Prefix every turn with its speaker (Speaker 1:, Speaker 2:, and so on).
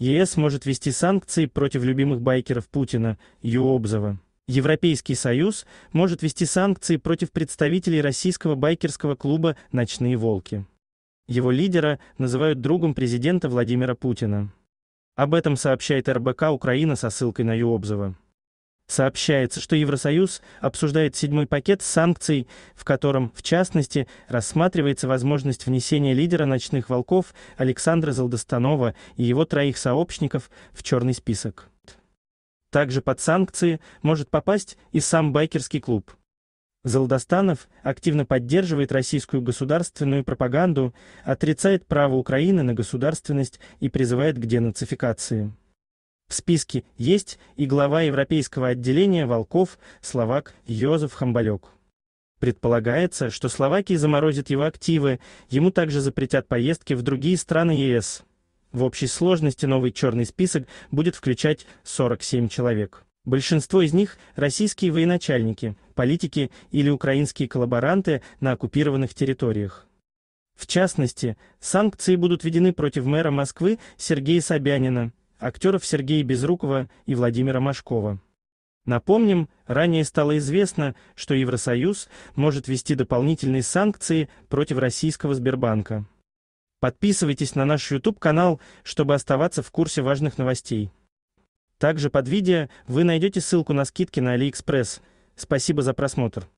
Speaker 1: ЕС может вести санкции против любимых байкеров Путина, Юобзова. Европейский Союз может вести санкции против представителей российского байкерского клуба «Ночные волки». Его лидера называют другом президента Владимира Путина. Об этом сообщает РБК Украина со ссылкой на Юобзова. Сообщается, что Евросоюз обсуждает седьмой пакет санкций, в котором, в частности, рассматривается возможность внесения лидера «Ночных волков» Александра Залдостанова и его троих сообщников в черный список. Также под санкции может попасть и сам байкерский клуб. Залдостанов активно поддерживает российскую государственную пропаганду, отрицает право Украины на государственность и призывает к денацификации. В списке есть и глава европейского отделения «Волков» словак Йозеф Хамбалек. Предполагается, что Словакия заморозит его активы, ему также запретят поездки в другие страны ЕС. В общей сложности новый черный список будет включать 47 человек. Большинство из них – российские военачальники, политики или украинские коллаборанты на оккупированных территориях. В частности, санкции будут введены против мэра Москвы Сергея Собянина, актеров Сергея Безрукова и Владимира Машкова. Напомним, ранее стало известно, что Евросоюз может ввести дополнительные санкции против российского Сбербанка. Подписывайтесь на наш YouTube-канал, чтобы оставаться в курсе важных новостей. Также под видео вы найдете ссылку на скидки на AliExpress. Спасибо за просмотр.